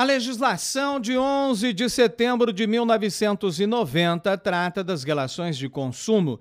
A legislação de 11 de setembro de 1990 trata das relações de consumo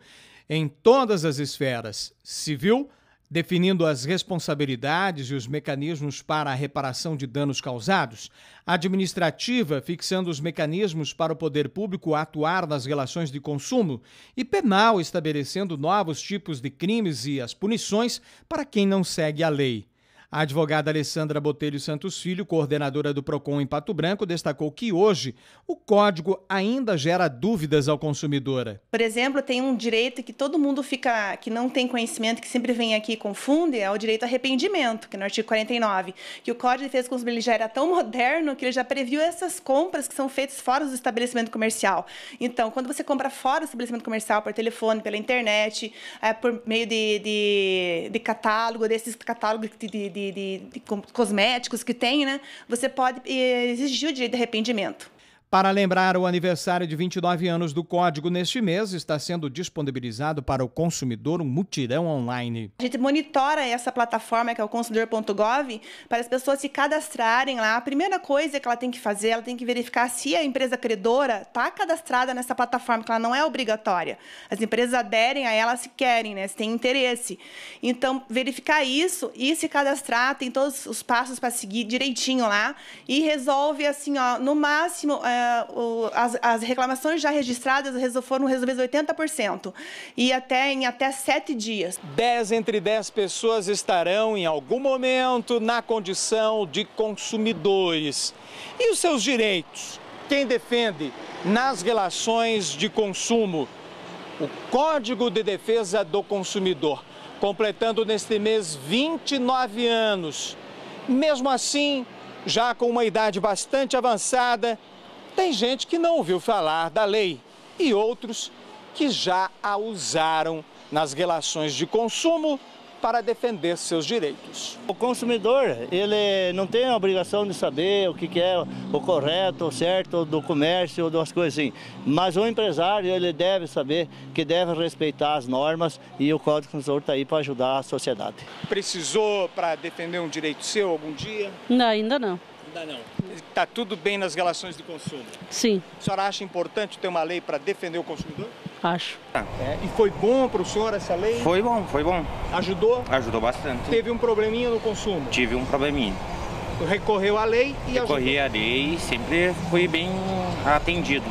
em todas as esferas civil, definindo as responsabilidades e os mecanismos para a reparação de danos causados, administrativa, fixando os mecanismos para o poder público atuar nas relações de consumo, e penal, estabelecendo novos tipos de crimes e as punições para quem não segue a lei. A advogada Alessandra Botelho Santos Filho, coordenadora do PROCON em Pato Branco, destacou que hoje o código ainda gera dúvidas ao consumidor. Por exemplo, tem um direito que todo mundo fica, que não tem conhecimento, que sempre vem aqui e confunde, é o direito a arrependimento, que é no artigo 49, que o Código de Defesa do Consumidor já era tão moderno que ele já previu essas compras que são feitas fora do estabelecimento comercial. Então, quando você compra fora do estabelecimento comercial, por telefone, pela internet, é, por meio de, de, de catálogo, desses catálogos de, de de, de, de cosméticos que tem, né? Você pode eh, exigir o direito de arrependimento. Para lembrar o aniversário de 29 anos do código neste mês, está sendo disponibilizado para o consumidor um mutirão online. A gente monitora essa plataforma que é o consumidor.gov para as pessoas se cadastrarem lá. A primeira coisa que ela tem que fazer, ela tem que verificar se a empresa credora está cadastrada nessa plataforma, que ela não é obrigatória. As empresas aderem a ela se querem, né? se tem interesse. Então, verificar isso e se cadastrar, tem todos os passos para seguir direitinho lá e resolve assim, ó, no máximo. É, é, o, as, as, reclamações já registradas foram resolvidas 80% e até em até sete dias. 10 entre 10 pessoas estarão em algum momento na condição de consumidores. E os seus direitos? Quem defende nas relações de consumo? O Código de Defesa do Consumidor, completando neste mês 29 anos. Mesmo assim, já com uma idade bastante avançada, tem gente que não ouviu falar da lei e outros que já a usaram nas relações de consumo para defender seus direitos. O consumidor, ele não tem a obrigação de saber o que é o correto, o certo do comércio, das coisas assim. Mas o empresário, ele deve saber que deve respeitar as normas e o Código de Consumidor está aí para ajudar a sociedade. Precisou para defender um direito seu algum dia? Não, ainda não. Ainda não. Está tudo bem nas relações de consumo? Sim. A senhora acha importante ter uma lei para defender o consumidor? Acho. É, e foi bom para o senhor essa lei? Foi bom, foi bom. Ajudou? Ajudou bastante. Teve um probleminha no consumo? Tive um probleminha. Recorreu à lei e Recorri ajudou? Recorri à lei e sempre fui bem atendido.